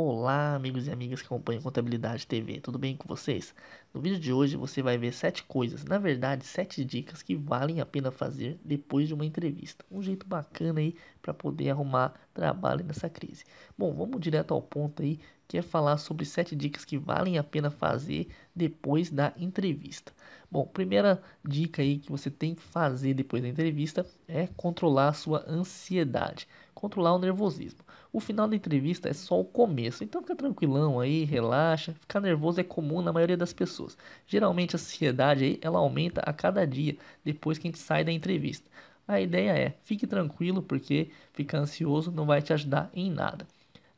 Olá, amigos e amigas que acompanham Contabilidade TV, tudo bem com vocês? No vídeo de hoje você vai ver 7 coisas, na verdade 7 dicas que valem a pena fazer depois de uma entrevista. Um jeito bacana aí para poder arrumar trabalho nessa crise. Bom, vamos direto ao ponto aí, que é falar sobre 7 dicas que valem a pena fazer depois da entrevista. Bom, primeira dica aí que você tem que fazer depois da entrevista é controlar a sua ansiedade controlar o nervosismo. O final da entrevista é só o começo, então fica tranquilão aí, relaxa. Ficar nervoso é comum na maioria das pessoas. Geralmente a ansiedade aí, ela aumenta a cada dia depois que a gente sai da entrevista. A ideia é, fique tranquilo porque ficar ansioso não vai te ajudar em nada.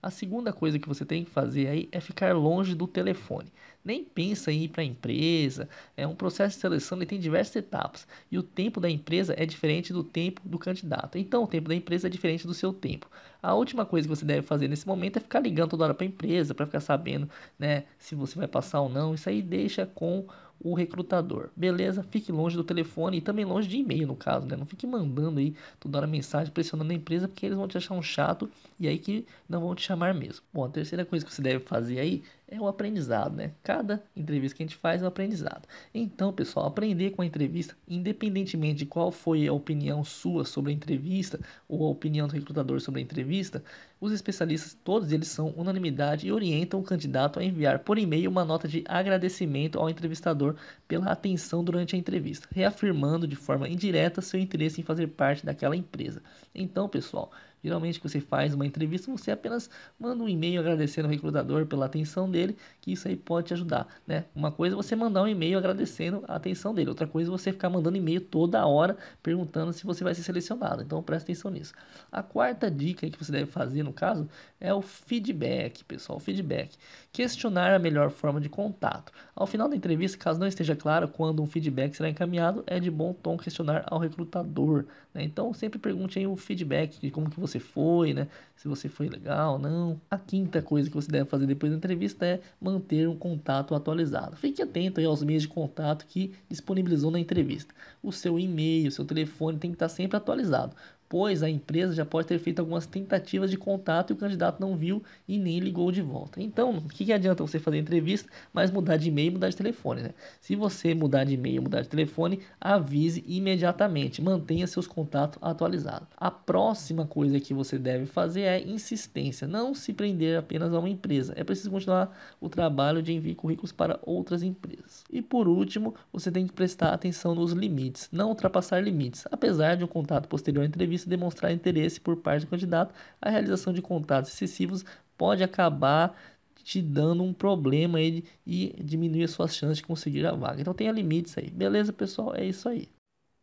A segunda coisa que você tem que fazer aí é ficar longe do telefone. Nem pensa em ir para a empresa. É um processo de seleção, ele tem diversas etapas e o tempo da empresa é diferente do tempo do candidato. Então, o tempo da empresa é diferente do seu tempo. A última coisa que você deve fazer nesse momento é ficar ligando toda hora para a empresa para ficar sabendo, né, se você vai passar ou não. Isso aí deixa com o recrutador. Beleza? Fique longe do telefone e também longe de e-mail, no caso, né? Não fique mandando aí toda hora mensagem pressionando a empresa porque eles vão te achar um chato e aí que não vão te chamar mesmo. Bom, a terceira coisa que você deve fazer aí é um aprendizado, né? Cada entrevista que a gente faz é um aprendizado. Então, pessoal, aprender com a entrevista, independentemente de qual foi a opinião sua sobre a entrevista ou a opinião do recrutador sobre a entrevista, os especialistas, todos eles são unanimidade e orientam o candidato a enviar por e-mail uma nota de agradecimento ao entrevistador pela atenção durante a entrevista, reafirmando de forma indireta seu interesse em fazer parte daquela empresa. Então, pessoal, Geralmente, que você faz uma entrevista, você apenas manda um e-mail agradecendo o recrutador pela atenção dele, que isso aí pode te ajudar, né? Uma coisa é você mandar um e-mail agradecendo a atenção dele, outra coisa é você ficar mandando e-mail toda hora perguntando se você vai ser selecionado. Então, presta atenção nisso. A quarta dica que você deve fazer, no caso, é o feedback, pessoal, o feedback. Questionar a melhor forma de contato. Ao final da entrevista, caso não esteja claro quando um feedback será encaminhado, é de bom tom questionar ao recrutador, né? Então, sempre pergunte aí o feedback de como que você você foi, né? Se você foi legal, não. A quinta coisa que você deve fazer depois da entrevista é manter um contato atualizado. Fique atento aos meios de contato que disponibilizou na entrevista. O seu e-mail, seu telefone tem que estar sempre atualizado pois a empresa já pode ter feito algumas tentativas de contato e o candidato não viu e nem ligou de volta. Então, o que, que adianta você fazer entrevista, mas mudar de e-mail e mudar de telefone, né? Se você mudar de e-mail e mudar de telefone, avise imediatamente, mantenha seus contatos atualizados. A próxima coisa que você deve fazer é insistência, não se prender apenas a uma empresa. É preciso continuar o trabalho de enviar currículos para outras empresas. E por último, você tem que prestar atenção nos limites, não ultrapassar limites. Apesar de um contato posterior à entrevista se demonstrar interesse por parte do candidato, a realização de contatos excessivos pode acabar te dando um problema e, e diminuir as suas chances de conseguir a vaga. Então tenha limites aí. Beleza, pessoal? É isso aí.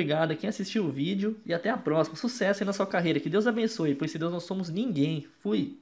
obrigado a quem assistiu o vídeo e até a próxima. Sucesso aí na sua carreira. Que Deus abençoe, pois se Deus nós somos ninguém. Fui.